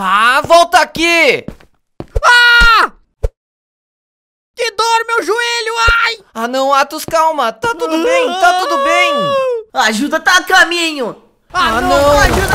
Ah, volta aqui! Ah! Que dor, meu joelho! Ai! Ah, não, Atos, calma! Tá tudo bem, tá tudo bem! Ah, ajuda tá a caminho! Ah, ah não! não.